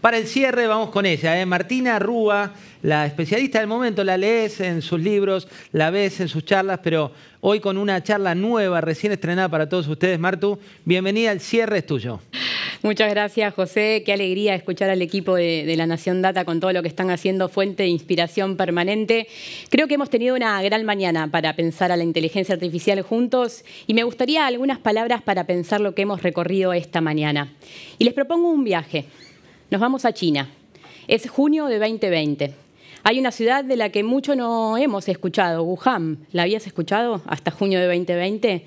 Para el cierre vamos con ella, ¿eh? Martina Rúa, la especialista del momento, la lees en sus libros, la ves en sus charlas, pero hoy con una charla nueva, recién estrenada para todos ustedes. Martu, bienvenida, al cierre es tuyo. Muchas gracias, José. Qué alegría escuchar al equipo de, de, la Nación Data con todo lo que están haciendo, fuente de inspiración permanente. Creo que hemos tenido una gran mañana para pensar a la inteligencia artificial juntos y me gustaría algunas palabras para pensar lo que hemos recorrido esta mañana. Y les propongo un viaje. Nos vamos a China. Es junio de 2020. Hay una ciudad de la que mucho no hemos escuchado, Wuhan. ¿La habías escuchado hasta junio de 2020?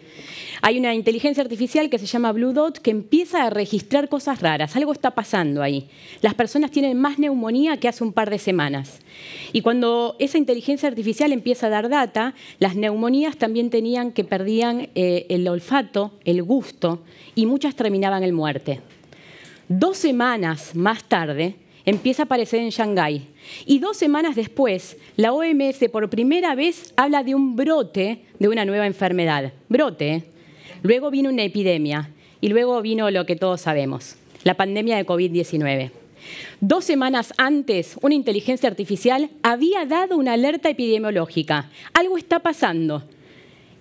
Hay una inteligencia artificial que se llama Blue Dot que empieza a registrar cosas raras. Algo está pasando ahí. Las personas tienen más neumonía que hace un par de semanas. Y cuando esa inteligencia artificial empieza a dar data, las neumonías también tenían que perdían eh, el olfato, el gusto, y muchas terminaban en muerte. Dos semanas más tarde, empieza a aparecer en Shanghái. Y dos semanas después, la OMS por primera vez habla de un brote de una nueva enfermedad. Brote. ¿eh? Luego vino una epidemia y luego vino lo que todos sabemos, la pandemia de COVID-19. Dos semanas antes, una inteligencia artificial había dado una alerta epidemiológica. Algo está pasando.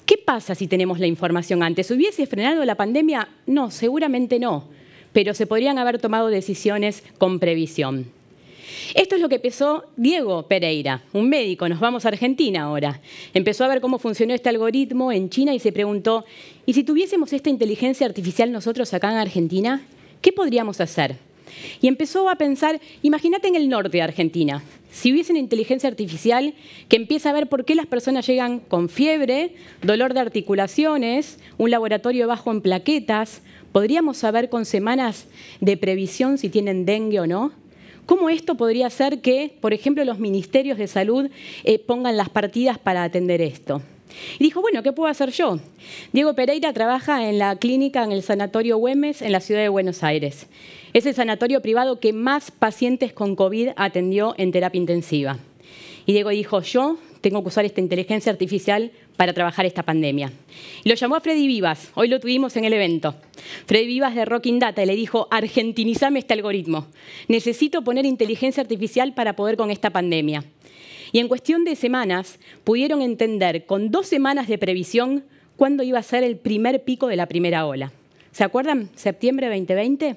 ¿Qué pasa si tenemos la información antes? ¿Hubiese frenado la pandemia? No, seguramente no pero se podrían haber tomado decisiones con previsión. Esto es lo que empezó Diego Pereira, un médico, nos vamos a Argentina ahora. Empezó a ver cómo funcionó este algoritmo en China y se preguntó, ¿y si tuviésemos esta inteligencia artificial nosotros acá en Argentina? ¿Qué podríamos hacer? Y empezó a pensar, imagínate en el norte de Argentina, si hubiese inteligencia artificial que empiece a ver por qué las personas llegan con fiebre, dolor de articulaciones, un laboratorio bajo en plaquetas, podríamos saber con semanas de previsión si tienen dengue o no. ¿Cómo esto podría hacer que, por ejemplo, los ministerios de salud eh, pongan las partidas para atender esto? Y dijo, bueno, ¿qué puedo hacer yo? Diego Pereira trabaja en la clínica en el Sanatorio Güemes, en la ciudad de Buenos Aires. Es el sanatorio privado que más pacientes con COVID atendió en terapia intensiva. Y Diego dijo, yo tengo que usar esta inteligencia artificial para trabajar esta pandemia. Y lo llamó a Freddy Vivas, hoy lo tuvimos en el evento. Freddy Vivas de Rocking Data le dijo, argentinizame este algoritmo. Necesito poner inteligencia artificial para poder con esta pandemia. Y en cuestión de semanas pudieron entender con dos semanas de previsión cuándo iba a ser el primer pico de la primera ola. ¿Se acuerdan? Septiembre 2020.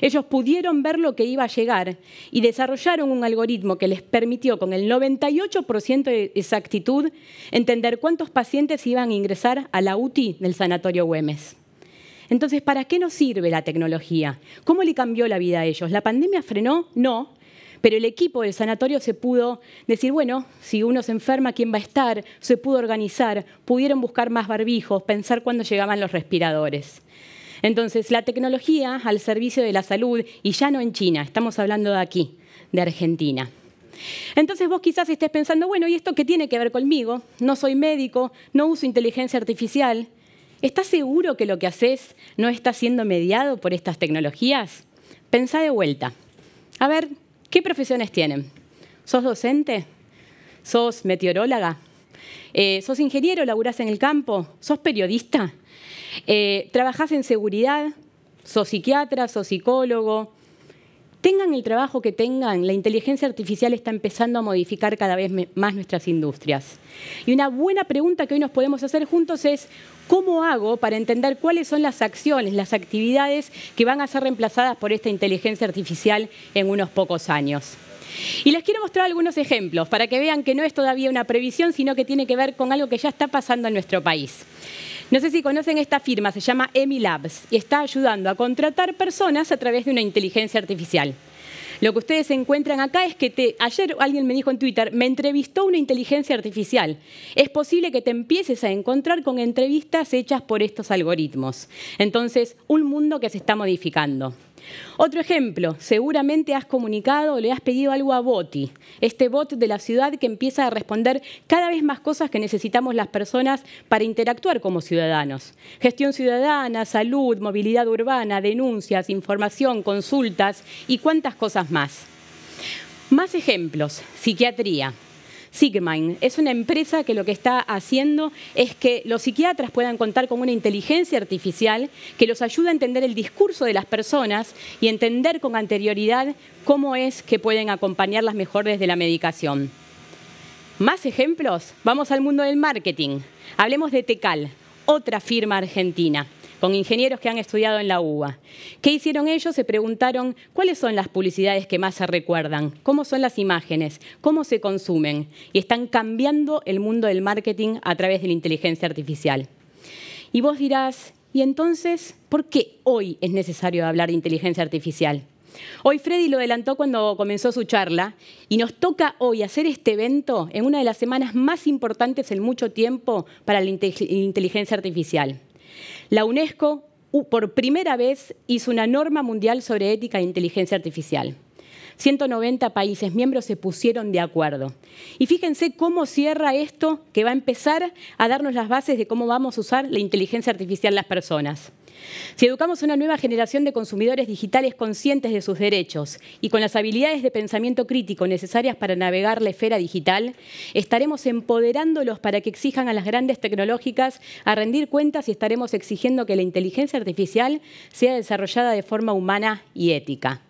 Ellos pudieron ver lo que iba a llegar y desarrollaron un algoritmo que les permitió con el 98% de exactitud entender cuántos pacientes iban a ingresar a la UTI del Sanatorio Güemes. Entonces, ¿para qué nos sirve la tecnología? ¿Cómo le cambió la vida a ellos? ¿La pandemia frenó? No, pero el equipo del sanatorio se pudo decir, bueno, si uno se enferma, ¿quién va a estar? Se pudo organizar, pudieron buscar más barbijos, pensar cuándo llegaban los respiradores. Entonces, la tecnología al servicio de la salud, y ya no en China, estamos hablando de aquí, de Argentina. Entonces vos quizás estés pensando, bueno, ¿y esto qué tiene que ver conmigo? No soy médico, no uso inteligencia artificial. ¿Estás seguro que lo que haces no está siendo mediado por estas tecnologías? Pensá de vuelta. A ver, ¿Qué profesiones tienen? ¿Sos docente? ¿Sos meteoróloga? Eh, ¿Sos ingeniero? ¿Laburás en el campo? ¿Sos periodista? Eh, ¿Trabajás en seguridad? ¿Sos psiquiatra? ¿Sos psicólogo? Tengan el trabajo que tengan, la inteligencia artificial está empezando a modificar cada vez más nuestras industrias. Y una buena pregunta que hoy nos podemos hacer juntos es, ¿cómo hago para entender cuáles son las acciones, las actividades que van a ser reemplazadas por esta inteligencia artificial en unos pocos años? Y les quiero mostrar algunos ejemplos para que vean que no es todavía una previsión, sino que tiene que ver con algo que ya está pasando en nuestro país. No sé si conocen esta firma, se llama Labs, y está ayudando a contratar personas a través de una inteligencia artificial. Lo que ustedes encuentran acá es que ayer alguien me dijo en Twitter, me entrevistó una inteligencia artificial. Es posible que te empieces a encontrar con entrevistas hechas por estos algoritmos. Entonces, un mundo que se está modificando. Otro ejemplo, seguramente has comunicado o le has pedido algo a Boti, este bot de la ciudad que empieza a responder cada vez más cosas que necesitamos las personas para interactuar como ciudadanos. Gestión ciudadana, salud, movilidad urbana, denuncias, información, consultas y cuantas cosas más. Más ejemplos, psiquiatría. Sigmind. Es una empresa que lo que está haciendo es que los psiquiatras puedan contar con una inteligencia artificial que los ayuda a entender el discurso de las personas y entender con anterioridad cómo es que pueden acompañarlas mejor desde la medicación. Más ejemplos, vamos al mundo del marketing. Hablemos de Tecal, otra firma argentina con ingenieros que han estudiado en la UBA. ¿Qué hicieron ellos? Se preguntaron cuáles son las publicidades que más se recuerdan, cómo son las imágenes, cómo se consumen y están cambiando el mundo del marketing a través de la inteligencia artificial. Y vos dirás, ¿y entonces por qué hoy es necesario hablar de inteligencia artificial? Hoy Freddy lo adelantó cuando comenzó su charla y nos toca hoy hacer este evento en una de las semanas más importantes en mucho tiempo para la inteligencia artificial. La UNESCO por primera vez hizo una norma mundial sobre ética e inteligencia artificial. 190 países miembros se pusieron de acuerdo. Y fíjense cómo cierra esto que va a empezar a darnos las bases de cómo vamos a usar la inteligencia artificial en las personas. Si educamos a una nueva generación de consumidores digitales conscientes de sus derechos y con las habilidades de pensamiento crítico necesarias para navegar la esfera digital, estaremos empoderándolos para que exijan a las grandes tecnológicas a rendir cuentas y estaremos exigiendo que la inteligencia artificial sea desarrollada de forma humana y ética.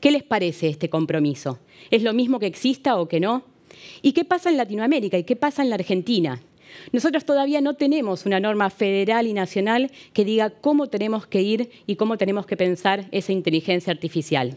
¿Qué les parece este compromiso? ¿Es lo mismo que exista o que no? ¿Y qué pasa en Latinoamérica y qué pasa en la Argentina? Nosotros todavía no tenemos una norma federal y nacional que diga cómo tenemos que ir y cómo tenemos que pensar esa inteligencia artificial.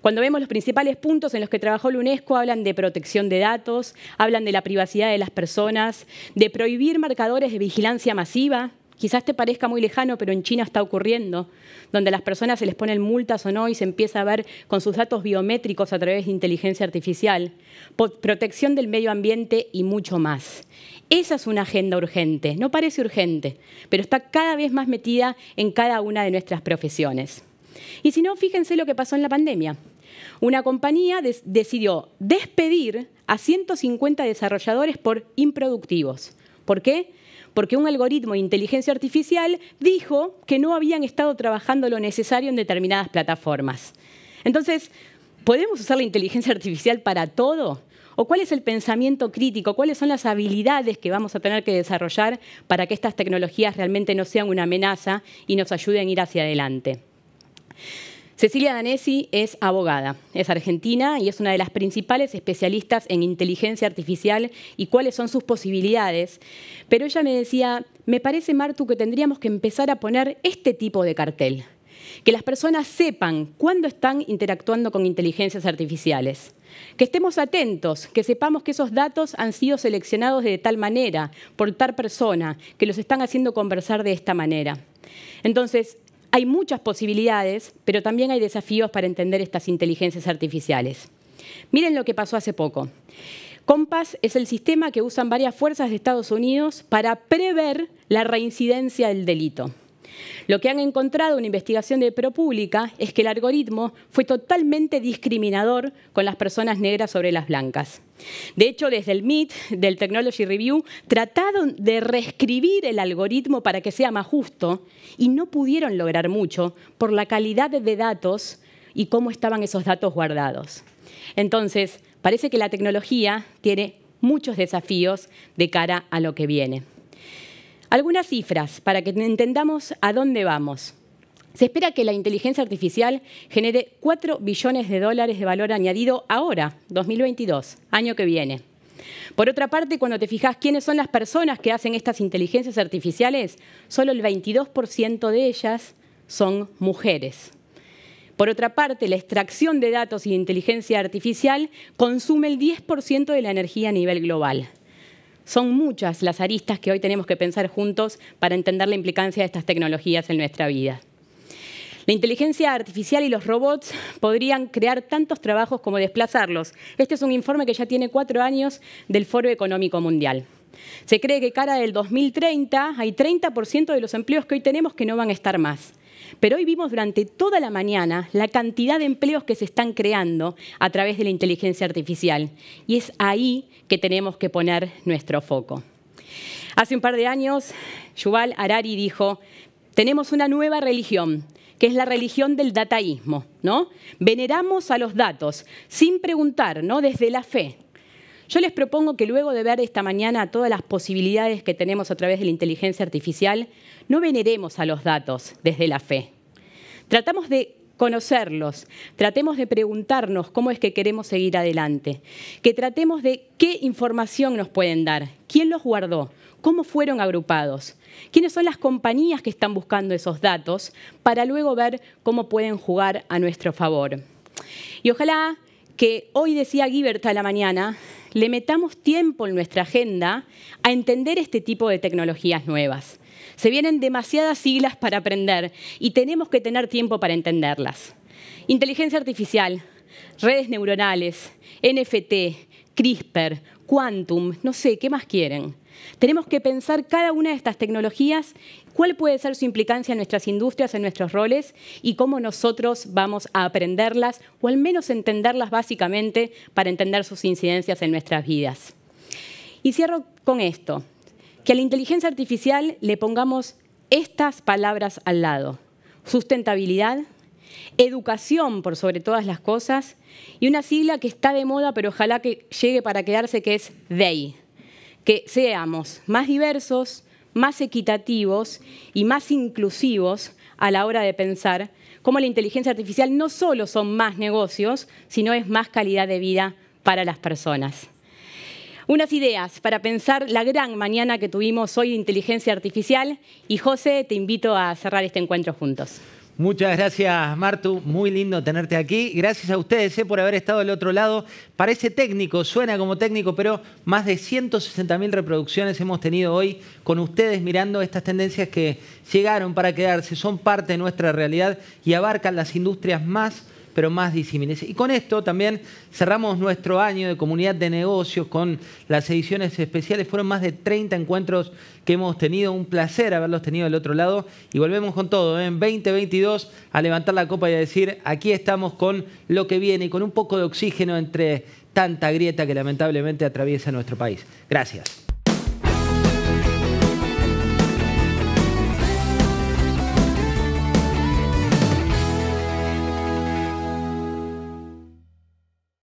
Cuando vemos los principales puntos en los que trabajó la UNESCO, hablan de protección de datos, hablan de la privacidad de las personas, de prohibir marcadores de vigilancia masiva, Quizás te parezca muy lejano, pero en China está ocurriendo, donde a las personas se les ponen multas o no y se empieza a ver con sus datos biométricos a través de inteligencia artificial, protección del medio ambiente y mucho más. Esa es una agenda urgente, no parece urgente, pero está cada vez más metida en cada una de nuestras profesiones. Y si no, fíjense lo que pasó en la pandemia. Una compañía decidió despedir a 150 desarrolladores por improductivos. ¿Por qué? Porque un algoritmo de inteligencia artificial dijo que no habían estado trabajando lo necesario en determinadas plataformas. Entonces, ¿podemos usar la inteligencia artificial para todo? ¿O cuál es el pensamiento crítico? ¿Cuáles son las habilidades que vamos a tener que desarrollar para que estas tecnologías realmente no sean una amenaza y nos ayuden a ir hacia adelante? Cecilia Danesi es abogada, es argentina y es una de las principales especialistas en inteligencia artificial y cuáles son sus posibilidades. Pero ella me decía, me parece, Martu, que tendríamos que empezar a poner este tipo de cartel, que las personas sepan cuándo están interactuando con inteligencias artificiales. Que estemos atentos, que sepamos que esos datos han sido seleccionados de tal manera, por tal persona, que los están haciendo conversar de esta manera. Entonces, hay muchas posibilidades, pero también hay desafíos para entender estas inteligencias artificiales. Miren lo que pasó hace poco. COMPAS es el sistema que usan varias fuerzas de Estados Unidos para prever la reincidencia del delito. Lo que han encontrado en una investigación de ProPublica es que el algoritmo fue totalmente discriminador con las personas negras sobre las blancas. De hecho, desde el MIT, del Technology Review, trataron de reescribir el algoritmo para que sea más justo y no pudieron lograr mucho por la calidad de datos y cómo estaban esos datos guardados. Entonces, parece que la tecnología tiene muchos desafíos de cara a lo que viene. Algunas cifras para que entendamos a dónde vamos. Se espera que la inteligencia artificial genere 4 billones de dólares de valor añadido ahora, 2022, año que viene. Por otra parte, cuando te fijas quiénes son las personas que hacen estas inteligencias artificiales, solo el 22% de ellas son mujeres. Por otra parte, la extracción de datos y inteligencia artificial consume el 10% de la energía a nivel global. Son muchas las aristas que hoy tenemos que pensar juntos para entender la implicancia de estas tecnologías en nuestra vida. La inteligencia artificial y los robots podrían crear tantos trabajos como desplazarlos. Este es un informe que ya tiene cuatro años del Foro Económico Mundial. Se cree que cara del 2030 hay 30% de los empleos que hoy tenemos que no van a estar más. Pero hoy vimos durante toda la mañana la cantidad de empleos que se están creando a través de la inteligencia artificial y es ahí que tenemos que poner nuestro foco. Hace un par de años, Yuval Harari dijo, tenemos una nueva religión, que es la religión del dataísmo, ¿no? Veneramos a los datos sin preguntar, ¿no? Desde la fe. Yo les propongo que luego de ver esta mañana todas las posibilidades que tenemos a través de la inteligencia artificial, no veneremos a los datos desde la fe. Tratamos de conocerlos, tratemos de preguntarnos cómo es que queremos seguir adelante, que tratemos de qué información nos pueden dar, quién los guardó, cómo fueron agrupados, quiénes son las compañías que están buscando esos datos para luego ver cómo pueden jugar a nuestro favor. Y ojalá que hoy decía Gibert a la mañana, le metamos tiempo en nuestra agenda a entender este tipo de tecnologías nuevas. Se vienen demasiadas siglas para aprender y tenemos que tener tiempo para entenderlas. Inteligencia artificial, redes neuronales, NFT, CRISPR, quantum, no sé, ¿qué más quieren? Tenemos que pensar cada una de estas tecnologías, cuál puede ser su implicancia en nuestras industrias, en nuestros roles y cómo nosotros vamos a aprenderlas o al menos entenderlas básicamente para entender sus incidencias en nuestras vidas. Y cierro con esto, que a la inteligencia artificial le pongamos estas palabras al lado. Sustentabilidad, educación por sobre todas las cosas y una sigla que está de moda pero ojalá que llegue para quedarse que es DEI, que seamos más diversos, más equitativos y más inclusivos a la hora de pensar cómo la inteligencia artificial no solo son más negocios, sino es más calidad de vida para las personas. Unas ideas para pensar la gran mañana que tuvimos hoy de inteligencia artificial y José, te invito a cerrar este encuentro juntos. Muchas gracias, Martu. Muy lindo tenerte aquí. Gracias a ustedes eh, por haber estado del otro lado. Parece técnico, suena como técnico, pero más de 160.000 reproducciones hemos tenido hoy con ustedes mirando estas tendencias que llegaron para quedarse, son parte de nuestra realidad y abarcan las industrias más pero más disímiles. Y con esto también cerramos nuestro año de comunidad de negocios con las ediciones especiales. Fueron más de 30 encuentros que hemos tenido. Un placer haberlos tenido del otro lado. Y volvemos con todo ¿eh? en 2022 a levantar la copa y a decir, aquí estamos con lo que viene y con un poco de oxígeno entre tanta grieta que lamentablemente atraviesa nuestro país. Gracias.